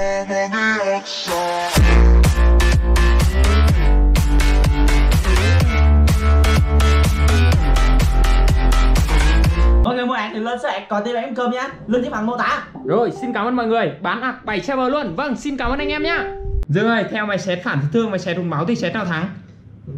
Mọi người mua hàng thì lên sẽ còn tên em cơm nhá lên dưới phần mô tả Rồi xin cảm ơn mọi người Bán ạc 7 server luôn Vâng xin cảm ơn anh em nhá Dương ơi theo mày xét phản thương mày xét hùng máu thì xét nào thắng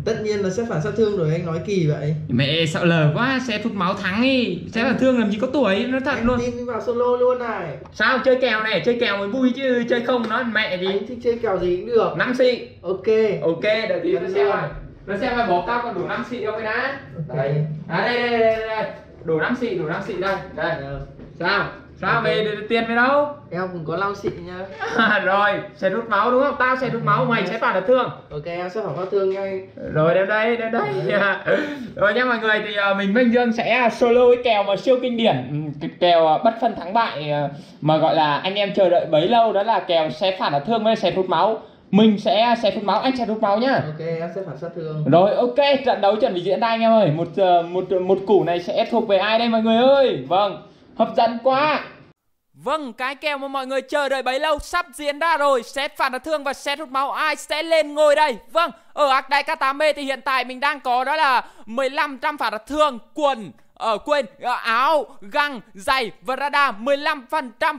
tất nhiên là sẽ phản sát thương rồi anh nói kỳ vậy mẹ sợ lờ quá sẽ thúc máu thắng đi sẽ phản thương làm gì có tuổi nó thật anh luôn tin vào solo luôn này sao chơi kèo này chơi kèo mới vui chứ chơi không nói mẹ gì anh thích chơi kèo gì cũng được năm xị ok ok đợi tí nó xem này nó xem là bỏ tao còn đủ năm xị si không cái đã okay. đây. À, đây đây đây đây đủ năm xị đủ năm xị đây đây ờ. sao sao okay. mày để tiền mày đâu em cũng có lau xịn nhá à, rồi sẽ rút máu đúng không tao sẽ rút máu mày sẽ phản là thương ok em sẽ phản là thương ngay rồi đem đây đem đây rồi nha mọi người thì à, mình minh dương sẽ à, solo cái kèo mà siêu kinh điển ừ, kèo bất phân thắng bại mà gọi là anh em chờ đợi bấy lâu đó là kèo sẽ phản là thương với sẽ rút máu mình sẽ sẽ rút máu anh sẽ rút máu nhá ok em sẽ phản sát thương rồi ok trận đấu chuẩn bị diễn ra anh em ơi một ờ, một một củ này sẽ thuộc về ai đây mọi người ơi vâng hấp dẫn quá Vâng, cái kèo mà mọi người chờ đợi bấy lâu sắp diễn ra rồi. Xét phản đả thương và xét hút máu ai sẽ lên ngôi đây? Vâng, ở ác đại K8B thì hiện tại mình đang có đó là 1500 phản đả thương quần ở ờ, quên ờ, áo găng giày và radar 15%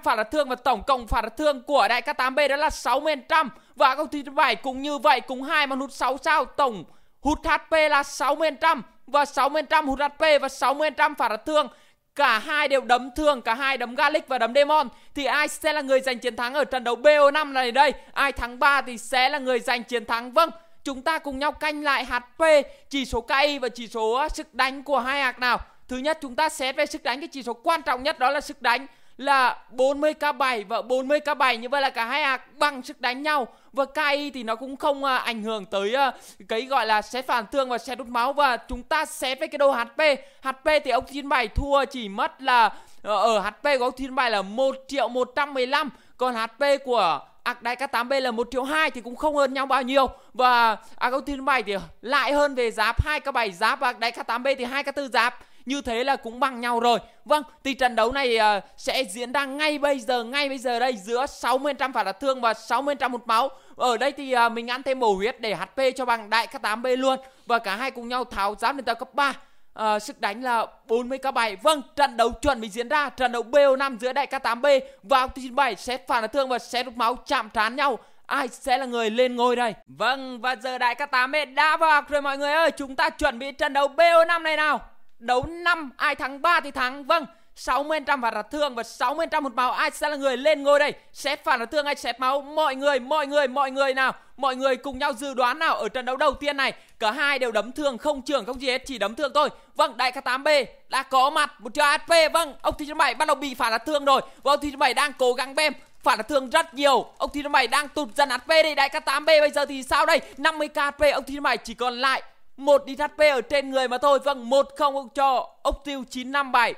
phạt đả thương và tổng cộng phạt đả thương của đại K8B đó là 60% và công ty thứ bảy cũng như vậy cùng hai màn hút 6 sao tổng hút HP là 60% và 60% hút HP và 60% phạt đả thương Cả hai đều đấm thường, cả hai đấm Galic và đấm Demon Thì ai sẽ là người giành chiến thắng ở trận đấu BO5 này đây Ai thắng 3 thì sẽ là người giành chiến thắng Vâng, chúng ta cùng nhau canh lại HP, chỉ số KI và chỉ số sức đánh của hai hạc nào Thứ nhất chúng ta xét về sức đánh cái chỉ số quan trọng nhất đó là sức đánh là 40k7 và 40k7 như vậy là cả hai hạc bằng sức đánh nhau và KI thì nó cũng không à, ảnh hưởng tới à, cái gọi là sẽ phản thương và sẽ đốt máu và chúng ta sẽ với cái đồ HP HP thì ông 97 thua chỉ mất là ờ, ở HP của ông 97 là 1 triệu 115 còn HP của đại K8B là 1 triệu 2 thì cũng không hơn nhau bao nhiêu Và Arctic 7 thì lại hơn về giáp 2K7 giáp và đại K8B thì 2K4 giáp như thế là cũng bằng nhau rồi. Vâng, thì trận đấu này uh, sẽ diễn ra ngay bây giờ, ngay bây giờ đây giữa 60% phạt đả thương và 60% một máu. Ở đây thì uh, mình ăn thêm bổ huyết để HP cho bằng đại K8B luôn và cả hai cùng nhau tháo giáp lên tàu cấp 3. À, sức đánh là 40 k 7 Vâng, trận đấu chuẩn bị diễn ra Trận đấu BO5 giữa đại K8B và OT97 sẽ phản đả thương và sẽ đúc máu chạm trán nhau ai sẽ là người lên ngôi đây Vâng và giờ đại K8 b đã vào rồi mọi người ơi Chúng ta chuẩn bị trận đấu BO5 này nào đấu 5 ai thắng 3 thì thắng vâng 60% phạt đá thương và 60% một máu ai sẽ là người lên ngôi đây xét phạt đá thương hay xét máu mọi người mọi người mọi người nào mọi người cùng nhau dự đoán nào ở trận đấu đầu tiên này cả hai đều đấm thương không trưởng không gì hết chỉ đấm thương thôi vâng đại ca 8 b đã có mặt một triệu hp vâng ông thi bảy bắt đầu bị phản đá thương rồi và ông thi bảy đang cố gắng bem phản là thương rất nhiều ông thi bảy đang tụt dần hp đây đại ca 8 b bây giờ thì sao đây 50 k hp ông thi bảy chỉ còn lại một đi HP ở trên người mà thôi. Vâng, một không cho ốc tiêu 957.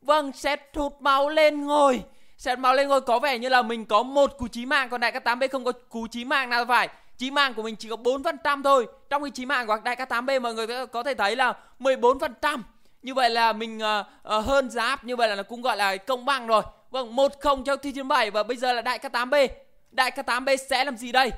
Vâng, xét thụt máu lên ngồi. Xét máu lên ngồi có vẻ như là mình có một cú chí mạng còn đại ca 8B không có cú chí mạng nào phải. Chí mạng của mình chỉ có 4% thôi. Trong khi chí mạng của đại ca 8B mọi người có thể thấy là 14%. Như vậy là mình uh, uh, hơn giá như vậy là cũng gọi là công bằng rồi. Vâng, một không cho T97 và bây giờ là đại ca 8B. Đại ca 8B sẽ làm gì đây?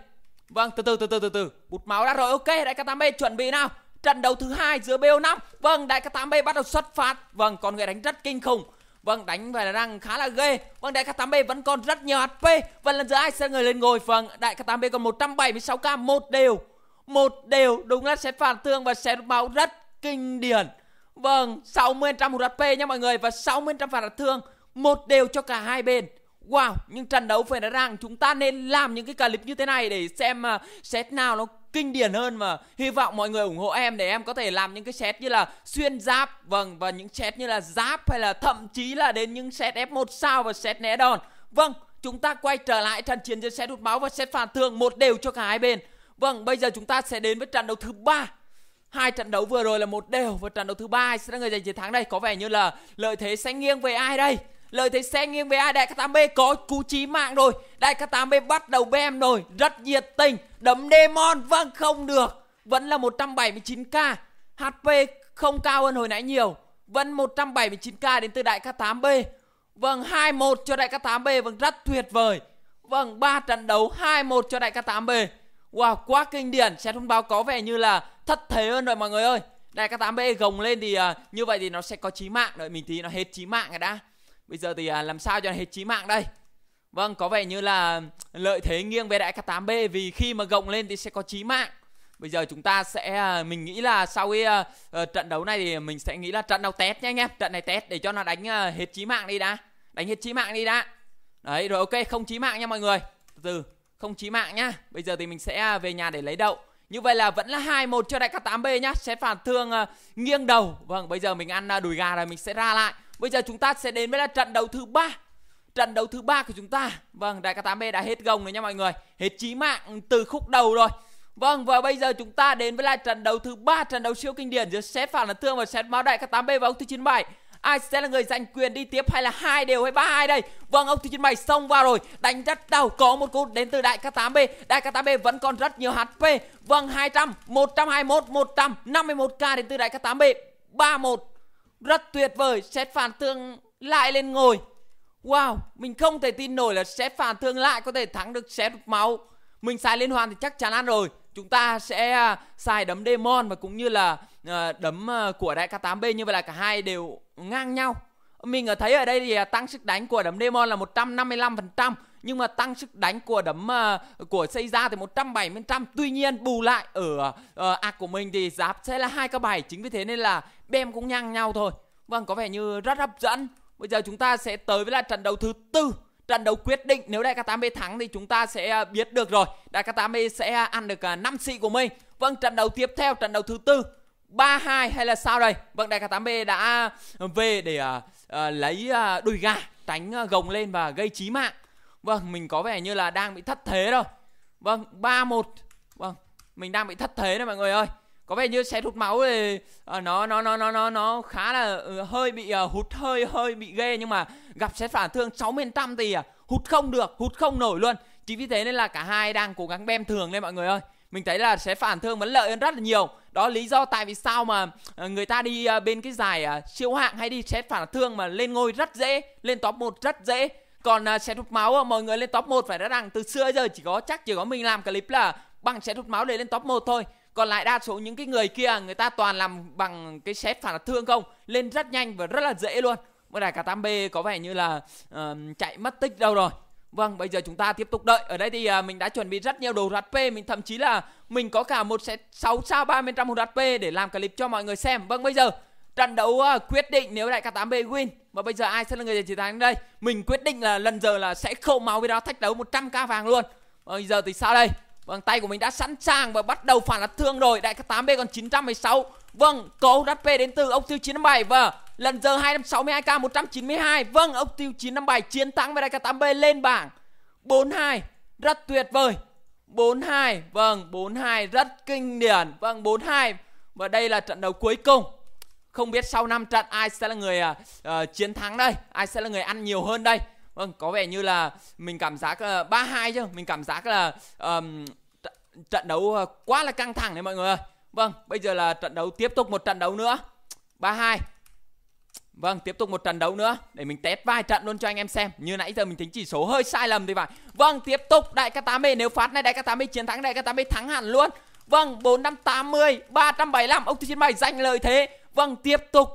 Vâng, từ từ từ từ từ từ. Bút máu đã rồi. Ok, đại ca 8B chuẩn bị nào. Trận đấu thứ hai giữa BO5. Vâng, đại ca 8B bắt đầu xuất phát. Vâng, con người đánh rất kinh khủng. Vâng, đánh về là đang khá là ghê. Vâng, đại ca 8B vẫn còn rất nhiều HP. Vâng, lần giữa ai sẽ người lên ngồi. Vâng, đại ca 8B còn 176k một đều. Một đều đúng là sẽ phản thương và sẽ máu rất kinh điển. Vâng, 60 trăm một HP nha mọi người và 60 trăm phản thương, một đều cho cả hai bên. Wow, nhưng trận đấu phải nói rằng chúng ta nên làm những cái clip như thế này để xem uh, set nào nó kinh điển hơn mà hy vọng mọi người ủng hộ em để em có thể làm những cái set như là xuyên giáp vâng và những set như là giáp hay là thậm chí là đến những set F1 sao và set né đòn. Vâng, chúng ta quay trở lại trận chiến giữa set hút máu và set phản thương một đều cho cả hai bên. Vâng, bây giờ chúng ta sẽ đến với trận đấu thứ ba hai trận đấu vừa rồi là một đều và trận đấu thứ ba sẽ là người giành chiến thắng đây có vẻ như là lợi thế sẽ nghiêng về ai đây Lợi thế xe nghiêng về ai Đại K8B có cú chí mạng rồi Đại K8B bắt đầu bem rồi Rất nhiệt tình Đấm Demon Vâng không được Vẫn là 179k HP không cao hơn hồi nãy nhiều Vẫn 179k đến từ Đại K8B Vâng 2-1 cho Đại K8B Vâng rất tuyệt vời Vâng 3 trận đấu 2-1 cho Đại K8B Wow quá kinh điển Xét thông báo có vẻ như là thất thế hơn rồi mọi người ơi Đại K8B gồng lên thì uh, như vậy thì nó sẽ có chí mạng rồi mình tí nó hết chí mạng rồi đã Bây giờ thì à, làm sao cho hết chí mạng đây? Vâng, có vẻ như là lợi thế nghiêng về đại ca 8B vì khi mà gồng lên thì sẽ có chí mạng. Bây giờ chúng ta sẽ à, mình nghĩ là sau cái uh, trận đấu này thì mình sẽ nghĩ là trận đấu test nha anh em, trận này test để cho nó đánh uh, hết chí mạng đi đã. Đánh hết chí mạng đi đã. Đấy rồi ok, không chí mạng nha mọi người. Từ từ, không chí mạng nhá. Bây giờ thì mình sẽ về nhà để lấy đậu. Như vậy là vẫn là 2-1 cho đại cát 8B nhá. Sẽ phản thương uh, nghiêng đầu. Vâng, bây giờ mình ăn uh, đùi gà rồi mình sẽ ra lại. Bây giờ chúng ta sẽ đến với là trận đấu thứ ba trận đấu thứ ba của chúng ta vâng đại ca 8 b đã hết gồng rồi nha mọi người hết chí mạng từ khúc đầu rồi vâng và bây giờ chúng ta đến với lại trận đấu thứ ba trận đấu siêu kinh điển giữa sét phản ấn thương và sét máu đại ca 8 b vào ông thứ 97 ai sẽ là người giành quyền đi tiếp hay là hai đều hay ba hai đây vâng ông thì trên mày xông vào rồi đánh rất đau có một cú đến từ đại ca 8b đại ca 8b vẫn còn rất nhiều hp vâng 200 121 151 k đến từ đại ca 8b 31 rất tuyệt vời xét phản thương lại lên ngồi Wow, mình không thể tin nổi là xét phản thương lại có thể thắng được xét máu. Mình xài liên hoàn thì chắc chắn ăn rồi. Chúng ta sẽ à, xài đấm demon và cũng như là Ờ, đấm ờ, của đại ca 8B như vậy là cả hai đều ngang nhau mình ở thấy ở đây thì ờ, tăng sức đánh của đấm Demon là 155% nhưng mà tăng sức đánh của đấm của xây ra thì 170%. Tuy nhiên bù lại ở uh, ạc của mình thì giáp sẽ là hai k bài. chính vì thế nên là bem cũng ngang nhau thôi. Vâng có vẻ như rất hấp dẫn. Bây giờ chúng ta sẽ tới với là trận đấu thứ tư trận đấu quyết định nếu đại ca 8B thắng thì chúng ta sẽ biết được rồi đại ca 8B sẽ ăn được 5 xị của mình vâng trận đấu tiếp theo trận đấu thứ tư 32 hay là sao đây? Vâng đại ca 8B đã về để à, à, lấy à, đùi gà tránh à, gồng lên và gây chí mạng. Vâng, mình có vẻ như là đang bị thất thế rồi. Vâng, 31. Vâng, mình đang bị thất thế này mọi người ơi. Có vẻ như xe hút máu thì à, nó nó nó nó nó nó khá là ừ, hơi bị à, hụt hơi hơi bị ghê nhưng mà gặp xét phản thương 60% thì à, hụt không được, hút không nổi luôn. Chính vì thế nên là cả hai đang cố gắng bem thường lên mọi người ơi mình thấy là sẽ phản thương vấn lợi hơn rất là nhiều đó lý do tại vì sao mà ờ, người ta đi ờ, bên cái giải ờ, siêu hạng hay đi xét phản thương mà lên ngôi rất dễ lên top 1 rất dễ còn xét hút máu mọi người lên top 1 phải nói rằng từ xưa giờ chỉ có chắc chỉ có mình làm clip là bằng xét hút máu để lên top 1 thôi còn lại đa số những cái người kia người ta toàn làm bằng cái xét phản thương không lên rất nhanh và rất là dễ luôn một đài cả tam b có vẻ như là uh, chạy mất tích đâu rồi Vâng, bây giờ chúng ta tiếp tục đợi. Ở đây thì à, mình đã chuẩn bị rất nhiều đồ rát P, mình thậm chí là mình có cả một set 6 sao 30 trăm rát P để làm clip cho mọi người xem. Vâng, bây giờ trận đấu à, quyết định nếu đại ca 8B win và bây giờ ai sẽ là người chiến thắng đây? Mình quyết định là lần giờ là sẽ khâu máu với đó thách đấu 100k vàng luôn. Và vâng, bây giờ thì sao đây? Vâng, tay của mình đã sẵn sàng và bắt đầu phản sát thương rồi. Đại ca 8B còn 916. Vâng, có rát P đến từ ông Tiêu 97 và Lần giờ 262k 192 Vâng ông Tiêu 957 chiến thắng với đại ca 8B lên bảng 42 Rất tuyệt vời 42 Vâng 42 rất kinh điển Vâng 42 Và đây là trận đấu cuối cùng Không biết sau năm trận ai sẽ là người uh, chiến thắng đây Ai sẽ là người ăn nhiều hơn đây Vâng có vẻ như là mình cảm giác là 3 chứ Mình cảm giác là um, trận đấu à, quá là căng thẳng đấy mọi người ơi Vâng bây giờ là trận đấu tiếp tục một trận đấu nữa 3 hai Vâng, tiếp tục một trận đấu nữa để mình test vài trận luôn cho anh em xem. Như nãy giờ mình tính chỉ số hơi sai lầm thì phải. Vâng, tiếp tục đại ca Katame nếu phát này đại ca Katame chiến thắng đại ca Katame thắng hẳn luôn. Vâng, 480, 375, ông Chiến Bảy giành lợi thế. Vâng, tiếp tục.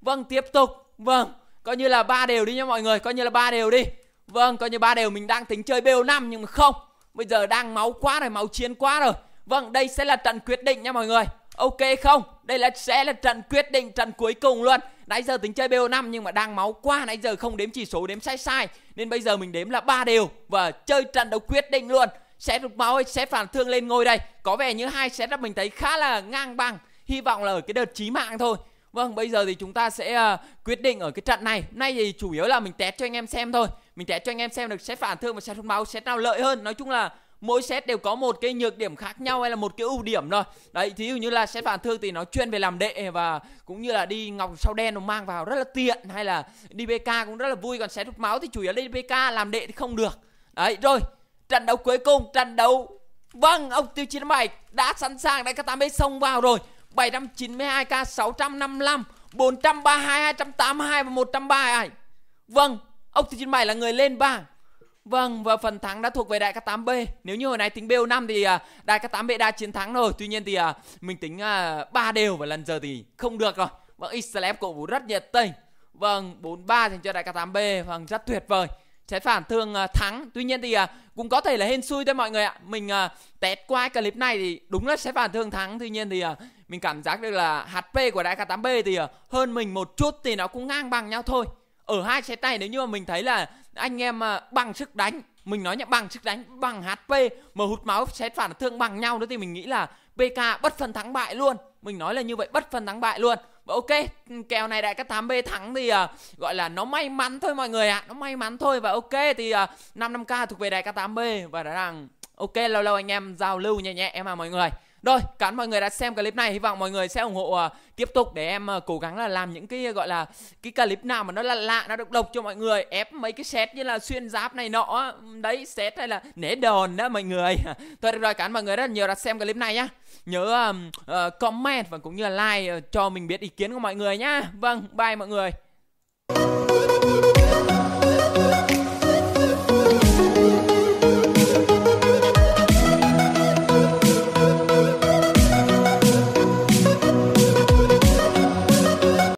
Vâng, tiếp tục. Vâng, coi như là ba đều đi nha mọi người, coi như là ba đều đi. Vâng, coi như ba đều mình đang tính chơi BO5 nhưng mà không. Bây giờ đang máu quá rồi, máu chiến quá rồi. Vâng, đây sẽ là trận quyết định nha mọi người ok không đây là sẽ là trận quyết định trận cuối cùng luôn nãy giờ tính chơi BO5 nhưng mà đang máu quá nãy giờ không đếm chỉ số đếm sai sai nên bây giờ mình đếm là ba đều và chơi trận đấu quyết định luôn sẽ rụt máu hay sẽ phản thương lên ngôi đây có vẻ như hai setup mình thấy khá là ngang bằng hy vọng là ở cái đợt chí mạng thôi Vâng, bây giờ thì chúng ta sẽ uh, quyết định ở cái trận này. Nay thì chủ yếu là mình test cho anh em xem thôi. Mình test cho anh em xem được sẽ phản thương và sẽ hút máu, sẽ nào lợi hơn. Nói chung là mỗi set đều có một cái nhược điểm khác nhau hay là một cái ưu điểm rồi đấy thí dụ như là set phản thương thì nó chuyên về làm đệ và cũng như là đi ngọc sau đen nó mang vào rất là tiện hay là đi bk cũng rất là vui còn set hút máu thì chủ yếu là đi bk làm đệ thì không được đấy rồi trận đấu cuối cùng trận đấu vâng ông tiêu chiến bảy đã sẵn sàng đã tám xông vào rồi 792 k 655 432 282 và ai Vâng, ông Tiêu Chiến Bảy là người lên bảng Vâng, và phần thắng đã thuộc về đại ca 8B. Nếu như hồi nãy tính BO5 thì à, đại ca 8B đã chiến thắng rồi. Tuy nhiên thì à, mình tính à, 3 đều và lần giờ thì không được rồi. Vâng, Xlab cổ vũ rất nhiệt tình. Vâng, 4-3 dành cho đại ca 8B. Vâng, rất tuyệt vời. Trái phản thường à, thắng. Tuy nhiên thì cũng có thể là hên xui thôi mọi người ạ. Mình à, test qua clip này thì đúng là trái phản thường thắng. Tuy nhiên thì mình cảm giác được là HP của đại ca 8B thì hơn mình một chút thì nó cũng ngang bằng nhau thôi. Ở hai trái tay nếu như mà mình thấy là anh em à, bằng sức đánh mình nói nhá bằng sức đánh bằng HP mà hút máu xét phản thương bằng nhau nữa thì mình nghĩ là PK bất phân thắng bại luôn mình nói là như vậy bất phân thắng bại luôn và ok kèo này đại cắt 8B thắng thì uh, gọi là nó may mắn thôi mọi người ạ à. nó may mắn thôi và ok thì uh, à, 55k thuộc về đại cắt 8B và đã rằng ok lâu lâu anh em giao lưu nhẹ nhẹ em à mọi người rồi, cảm ơn mọi người đã xem clip này. Hy vọng mọi người sẽ ủng hộ uh, tiếp tục để em uh, cố gắng là làm những cái gọi là cái clip nào mà nó là lạ nó độc độc cho mọi người. Ép mấy cái set như là xuyên giáp này nọ. Đấy, set hay là nể đòn đó mọi người. Thôi được rồi, cảm ơn mọi người rất nhiều đã xem clip này nhá. Nhớ uh, uh, comment và cũng như là like uh, cho mình biết ý kiến của mọi người nhá. Vâng, bye mọi người.